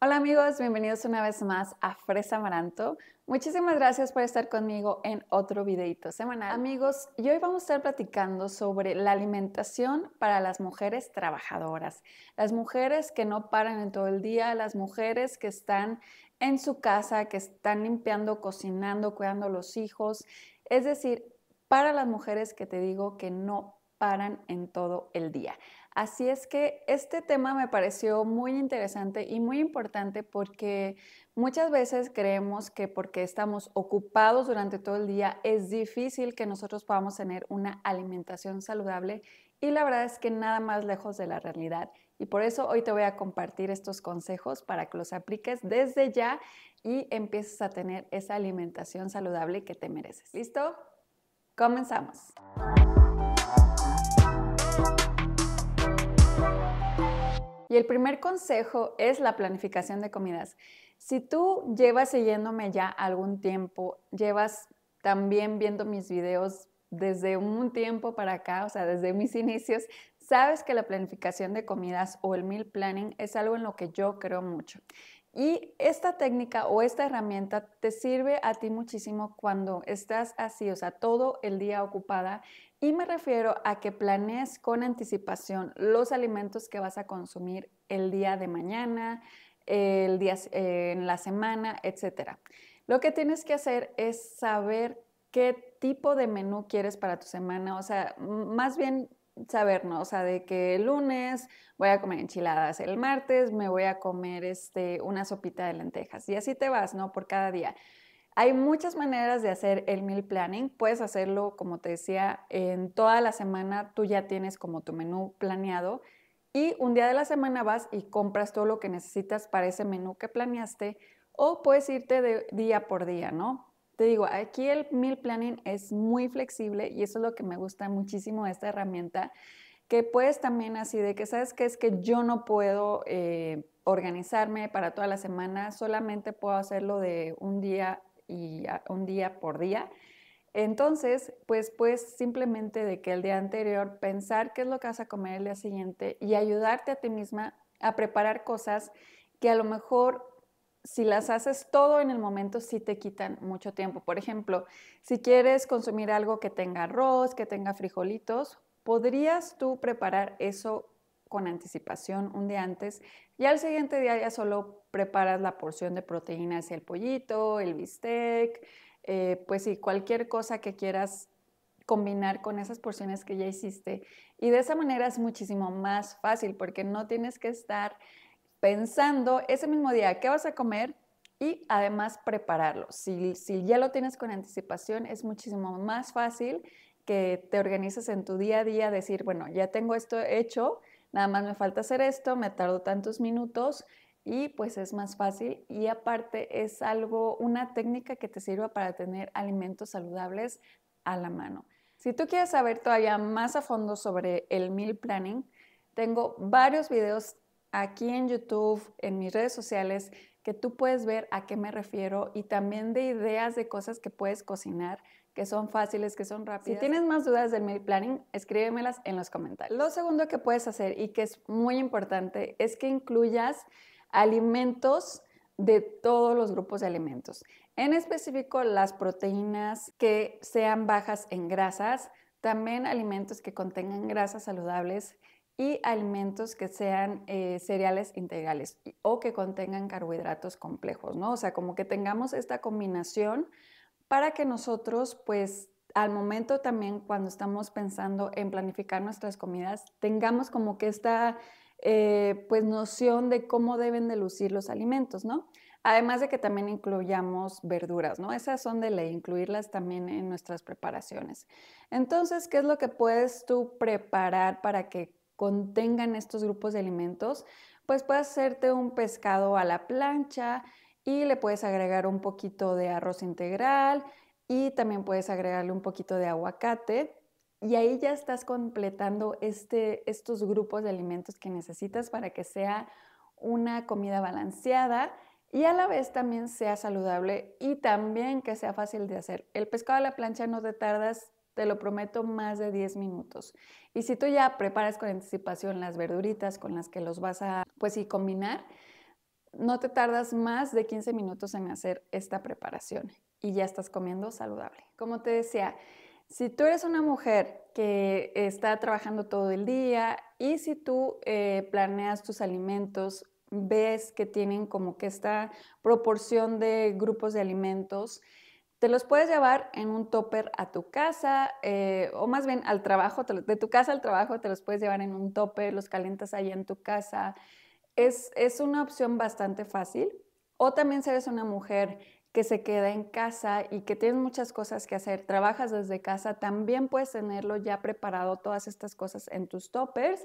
Hola amigos, bienvenidos una vez más a Fresa Maranto. Muchísimas gracias por estar conmigo en otro videito semanal. Amigos, y hoy vamos a estar platicando sobre la alimentación para las mujeres trabajadoras, las mujeres que no paran en todo el día, las mujeres que están en su casa, que están limpiando, cocinando, cuidando los hijos, es decir, para las mujeres que te digo que no paran en todo el día. Así es que este tema me pareció muy interesante y muy importante porque muchas veces creemos que porque estamos ocupados durante todo el día es difícil que nosotros podamos tener una alimentación saludable y la verdad es que nada más lejos de la realidad. Y por eso hoy te voy a compartir estos consejos para que los apliques desde ya y empieces a tener esa alimentación saludable que te mereces. ¿Listo? Comenzamos. el primer consejo es la planificación de comidas. Si tú llevas siguiéndome ya algún tiempo, llevas también viendo mis videos desde un tiempo para acá, o sea, desde mis inicios, sabes que la planificación de comidas o el meal planning es algo en lo que yo creo mucho. Y esta técnica o esta herramienta te sirve a ti muchísimo cuando estás así, o sea, todo el día ocupada. Y me refiero a que planees con anticipación los alimentos que vas a consumir el día de mañana, el día, eh, en la semana, etc. Lo que tienes que hacer es saber qué tipo de menú quieres para tu semana, o sea, más bien saber, ¿no? O sea, de que el lunes voy a comer enchiladas, el martes me voy a comer este, una sopita de lentejas y así te vas, ¿no? Por cada día. Hay muchas maneras de hacer el meal planning. Puedes hacerlo, como te decía, en toda la semana tú ya tienes como tu menú planeado y un día de la semana vas y compras todo lo que necesitas para ese menú que planeaste o puedes irte de día por día, ¿no? Te digo, aquí el meal planning es muy flexible y eso es lo que me gusta muchísimo de esta herramienta, que puedes también así de que, ¿sabes que Es que yo no puedo eh, organizarme para toda la semana, solamente puedo hacerlo de un día y un día por día. Entonces, pues pues simplemente de que el día anterior pensar qué es lo que vas a comer el día siguiente y ayudarte a ti misma a preparar cosas que a lo mejor si las haces todo en el momento, sí te quitan mucho tiempo. Por ejemplo, si quieres consumir algo que tenga arroz, que tenga frijolitos, podrías tú preparar eso con anticipación un día antes y al siguiente día ya solo preparas la porción de proteína, y el pollito, el bistec, eh, pues sí, cualquier cosa que quieras combinar con esas porciones que ya hiciste. Y de esa manera es muchísimo más fácil porque no tienes que estar pensando ese mismo día qué vas a comer y además prepararlo. Si, ya lo tienes con anticipación, es muchísimo más fácil que te organices en tu día a día, decir, bueno, ya tengo esto hecho, nada más me falta hacer esto, me tardo tantos minutos y pues es más fácil y aparte es algo, una técnica que te sirva para tener alimentos saludables a la mano. Si tú quieres saber todavía más a fondo sobre el meal planning, tengo varios videos aquí en YouTube, en mis redes sociales, que tú puedes ver a qué me refiero y también de ideas de cosas que puedes cocinar que son fáciles, que son rápidas. Si tienes más dudas del meal planning, escríbemelas en los comentarios. Lo segundo que puedes hacer y que es muy importante es que incluyas alimentos de todos los grupos de alimentos, en específico las proteínas que sean bajas en grasas, también alimentos que contengan grasas saludables y alimentos que sean eh, cereales integrales o que contengan carbohidratos complejos, ¿no? O sea, como que tengamos esta combinación para que nosotros, pues, al momento también cuando estamos pensando en planificar nuestras comidas, tengamos como que esta, eh, pues, noción de cómo deben de lucir los alimentos, ¿no? Además de que también incluyamos verduras, ¿no? Esas son de ley, incluirlas también en nuestras preparaciones. Entonces, ¿qué es lo que puedes tú preparar para que contengan estos grupos de alimentos, pues puedes hacerte un pescado a la plancha y le puedes agregar un poquito de arroz integral y también puedes agregarle un poquito de aguacate. Y ahí ya estás completando este, estos grupos de alimentos que necesitas para que sea una comida balanceada y a la vez también sea saludable y también que sea fácil de hacer. El pescado a la plancha no te tardas te lo prometo, más de 10 minutos. Y si tú ya preparas con anticipación las verduritas con las que los vas a, pues y combinar, no te tardas más de 15 minutos en hacer esta preparación y ya estás comiendo saludable. Como te decía, si tú eres una mujer que está trabajando todo el día y si tú eh, planeas tus alimentos, ves que tienen como que esta proporción de grupos de alimentos, te los puedes llevar en un topper a tu casa, eh, o más bien al trabajo, de tu casa al trabajo te los puedes llevar en un topper, los calientas ahí en tu casa. Es, es una opción bastante fácil. O también si eres una mujer que se queda en casa y que tienes muchas cosas que hacer, trabajas desde casa, también puedes tenerlo ya preparado todas estas cosas en tus toppers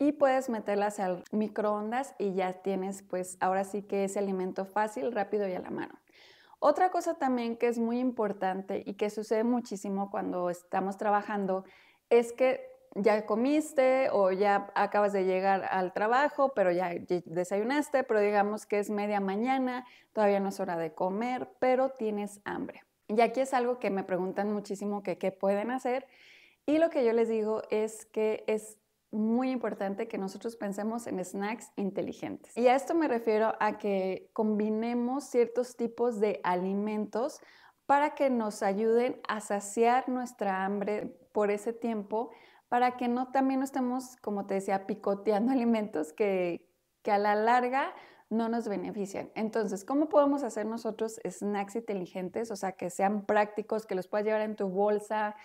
y puedes meterlas al microondas y ya tienes pues ahora sí que ese alimento fácil, rápido y a la mano. Otra cosa también que es muy importante y que sucede muchísimo cuando estamos trabajando es que ya comiste o ya acabas de llegar al trabajo, pero ya desayunaste, pero digamos que es media mañana, todavía no es hora de comer, pero tienes hambre. Y aquí es algo que me preguntan muchísimo que qué pueden hacer. Y lo que yo les digo es que es muy importante que nosotros pensemos en snacks inteligentes. Y a esto me refiero a que combinemos ciertos tipos de alimentos para que nos ayuden a saciar nuestra hambre por ese tiempo, para que no también estemos, como te decía, picoteando alimentos que, que a la larga no nos benefician. Entonces, ¿cómo podemos hacer nosotros snacks inteligentes? O sea, que sean prácticos, que los puedas llevar en tu bolsa,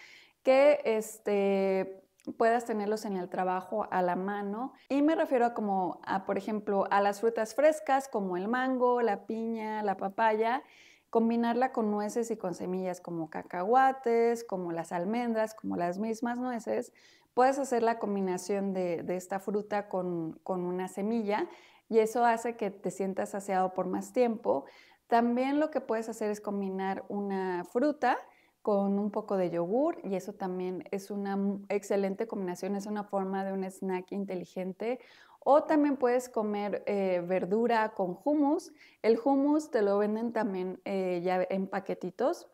que este, puedas tenerlos en el trabajo a la mano. Y me refiero a como, a, por ejemplo, a las frutas frescas como el mango, la piña, la papaya, combinarla con nueces y con semillas como cacahuates, como las almendras, como las mismas nueces. Puedes hacer la combinación de, esta fruta con, con una semilla y eso hace que te sientas saciado por más tiempo. También lo que puedes hacer es combinar una fruta con un poco de yogur y eso también es una excelente combinación, es una forma de un snack inteligente. O también puedes comer eh, verdura con hummus. El hummus te lo venden también eh, ya en paquetitos.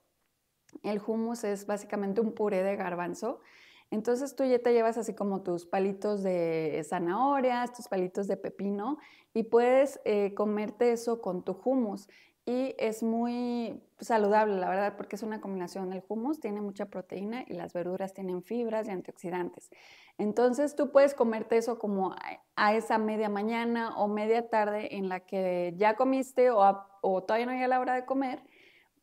El hummus es básicamente un puré de garbanzo. Entonces tú ya te llevas así como tus palitos de zanahorias, tus palitos de pepino y puedes eh, comerte eso con tu hummus y es muy saludable, la verdad, porque es una combinación. del humus, tiene mucha proteína y las verduras tienen fibras y antioxidantes. Entonces tú puedes comerte eso como a esa media mañana o media tarde en la que ya comiste o, o todavía no llega la hora de comer,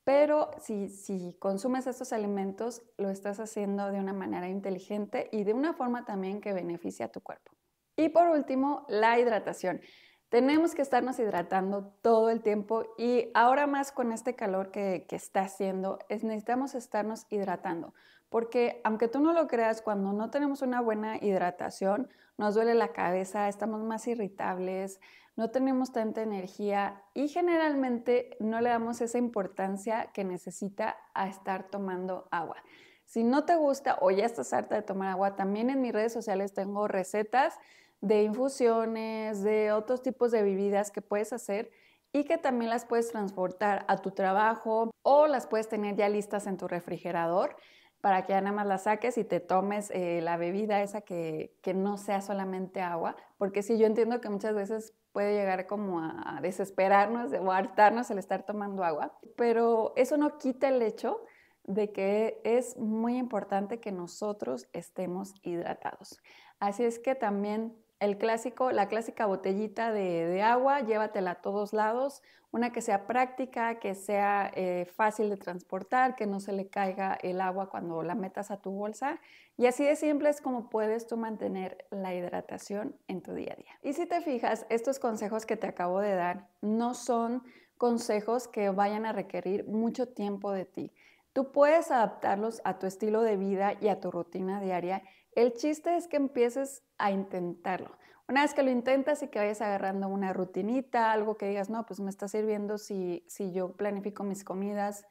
pero si, si consumes estos alimentos, lo estás haciendo de una manera inteligente y de una forma también que beneficia a tu cuerpo. Y por último, la hidratación. Tenemos que estarnos hidratando todo el tiempo y ahora más con este calor que, está haciendo, es, necesitamos estarnos hidratando. Porque aunque tú no lo creas, cuando no tenemos una buena hidratación, nos duele la cabeza, estamos más irritables, no tenemos tanta energía y generalmente no le damos esa importancia que necesita a estar tomando agua. Si no te gusta o ya estás harta de tomar agua, también en mis redes sociales tengo recetas de infusiones, de otros tipos de bebidas que puedes hacer y que también las puedes transportar a tu trabajo o las puedes tener ya listas en tu refrigerador para que ya nada más las saques y te tomes eh, la bebida esa que, no sea solamente agua, porque sí, yo entiendo que muchas veces puede llegar como a desesperarnos o hartarnos el estar tomando agua, pero eso no quita el hecho de que es muy importante que nosotros estemos hidratados. Así es que también el clásico, la clásica botellita de, agua, llévatela a todos lados, una que sea práctica, que sea eh, fácil de transportar, que no se le caiga el agua cuando la metas a tu bolsa. Y así de simple es como puedes tú mantener la hidratación en tu día a día. Y si te fijas, estos consejos que te acabo de dar no son consejos que vayan a requerir mucho tiempo de ti. Tú puedes adaptarlos a tu estilo de vida y a tu rutina diaria. El chiste es que empieces a intentarlo. Una vez que lo intentas y que vayas agarrando una rutinita, algo que digas, no, pues me está sirviendo si, si yo planifico mis comidas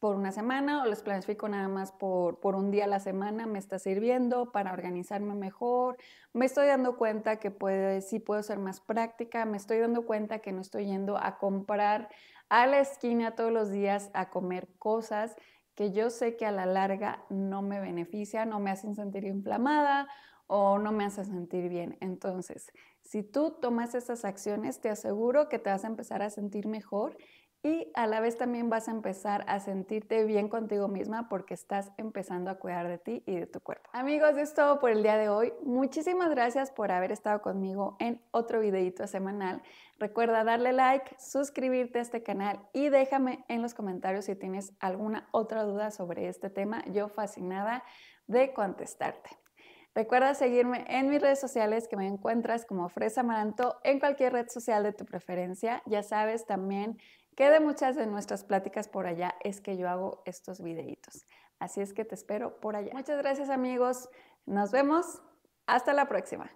por una semana o les planifico nada más por, un día a la semana, me está sirviendo para organizarme mejor, me estoy dando cuenta que sí puedo ser más práctica, me estoy dando cuenta que no estoy yendo a comprar a la esquina todos los días a comer cosas que yo sé que a la larga no me beneficia no me hacen sentir inflamada o no me hace sentir bien. Entonces, si tú tomas esas acciones, te aseguro que te vas a empezar a sentir mejor y a la vez también vas a empezar a sentirte bien contigo misma porque estás empezando a cuidar de ti y de tu cuerpo. Amigos, es todo por el día de hoy. Muchísimas gracias por haber estado conmigo en otro videito semanal. Recuerda darle like, suscribirte a este canal y déjame en los comentarios si tienes alguna otra duda sobre este tema. Yo fascinada de contestarte. Recuerda seguirme en mis redes sociales que me encuentras como Fresa Maranto en cualquier red social de tu preferencia. Ya sabes, también que de muchas de nuestras pláticas por allá es que yo hago estos videitos. Así es que te espero por allá. Muchas gracias amigos. Nos vemos. Hasta la próxima.